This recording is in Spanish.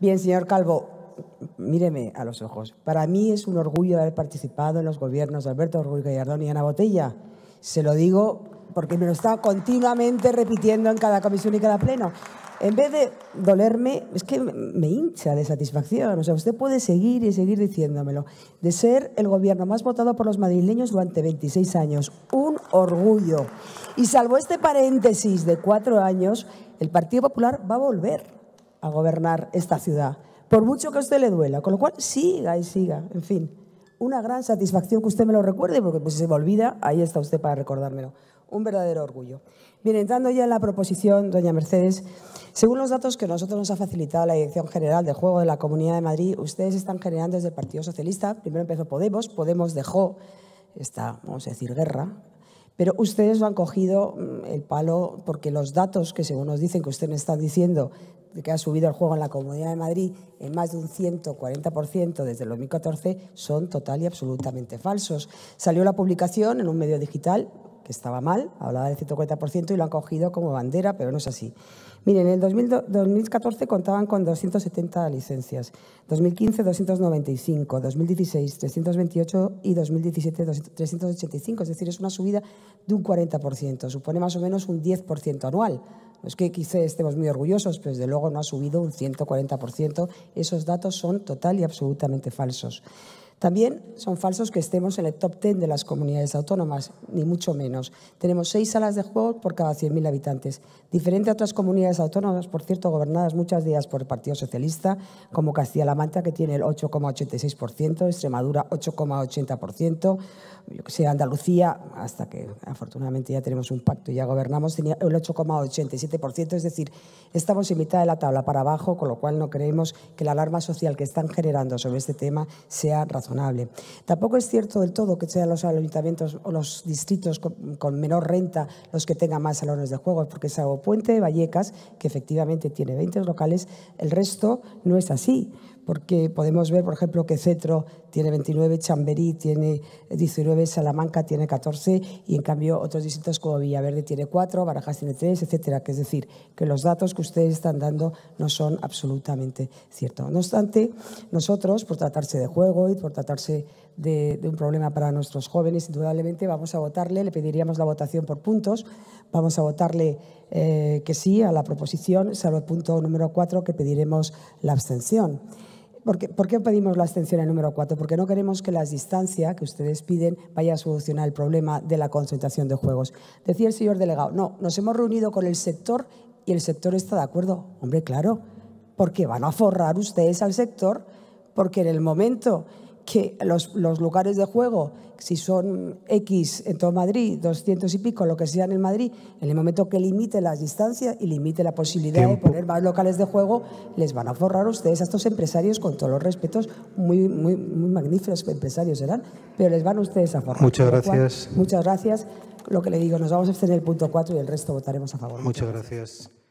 Bien, señor Calvo, míreme a los ojos. Para mí es un orgullo haber participado en los gobiernos de Alberto Ruiz Gallardón y Ana Botella. Se lo digo porque me lo está continuamente repitiendo en cada comisión y cada pleno. En vez de dolerme, es que me hincha de satisfacción. O sea, usted puede seguir y seguir diciéndomelo. De ser el gobierno más votado por los madrileños durante 26 años. Un orgullo. Y salvo este paréntesis de cuatro años, el Partido Popular va a volver a gobernar esta ciudad, por mucho que a usted le duela. Con lo cual, siga y siga. En fin, una gran satisfacción que usted me lo recuerde, porque pues, si se me olvida, ahí está usted para recordármelo. Un verdadero orgullo. Bien, entrando ya en la proposición, doña Mercedes, según los datos que nosotros nos ha facilitado la Dirección General de Juego de la Comunidad de Madrid, ustedes están generando desde el Partido Socialista, primero empezó Podemos, Podemos dejó esta, vamos a decir, guerra pero ustedes lo han cogido mm, el palo porque los datos que según nos dicen que ustedes están diciendo que ha subido el juego en la Comunidad de Madrid en más de un 140% desde el 2014 son total y absolutamente falsos. Salió la publicación en un medio digital, estaba mal, hablaba del 140% y lo han cogido como bandera, pero no es así. Miren, en el 2014 contaban con 270 licencias, 2015 295, 2016 328 y 2017 385, es decir, es una subida de un 40%, supone más o menos un 10% anual. No es que quizá estemos muy orgullosos, pero desde luego no ha subido un 140%, esos datos son total y absolutamente falsos. También son falsos que estemos en el top 10 de las comunidades autónomas, ni mucho menos. Tenemos seis salas de juego por cada 100.000 habitantes. Diferente a otras comunidades autónomas, por cierto, gobernadas muchas días por el Partido Socialista, como Castilla-La Mancha, que tiene el 8,86%, Extremadura 8,80%, yo que sé, Andalucía, hasta que afortunadamente ya tenemos un pacto y ya gobernamos, tenía el 8,87%. Es decir, estamos en mitad de la tabla para abajo, con lo cual no creemos que la alarma social que están generando sobre este tema sea razonable Tampoco es cierto del todo que sean los ayuntamientos o los distritos con, menor renta los que tengan más salones de juego, porque salvo Puente de Vallecas, que efectivamente tiene 20 locales, el resto no es así porque podemos ver, por ejemplo, que Cetro tiene 29, Chamberí tiene 19, Salamanca tiene 14 y en cambio otros distritos como Villaverde tiene 4, Barajas tiene 3, etcétera. es decir, que los datos que ustedes están dando no son absolutamente ciertos. No obstante, nosotros, por tratarse de juego y por tratarse de, un problema para nuestros jóvenes, indudablemente vamos a votarle, le pediríamos la votación por puntos, vamos a votarle eh, que sí a la proposición, salvo el punto número 4 que pediremos la abstención. ¿Por qué, pedimos la abstención al número 4? Porque no queremos que la distancia que ustedes piden vaya a solucionar el problema de la concentración de juegos. Decía el señor delegado, no, nos hemos reunido con el sector y el sector está de acuerdo. Hombre, claro, porque van a forrar ustedes al sector, porque en el momento que los, los, lugares de juego, si son X en todo Madrid, 200 y pico, lo que sea en el Madrid, en el momento que limite las distancias y limite la posibilidad de poner más locales de juego, les van a forrar ustedes a estos empresarios, con todos los respetos, muy, muy, muy magníficos empresarios serán, pero les van a ustedes a forrar. Muchas gracias. muchas gracias. Lo que le digo, nos vamos a extender el punto 4 y el resto votaremos a favor. Muchas, gracias.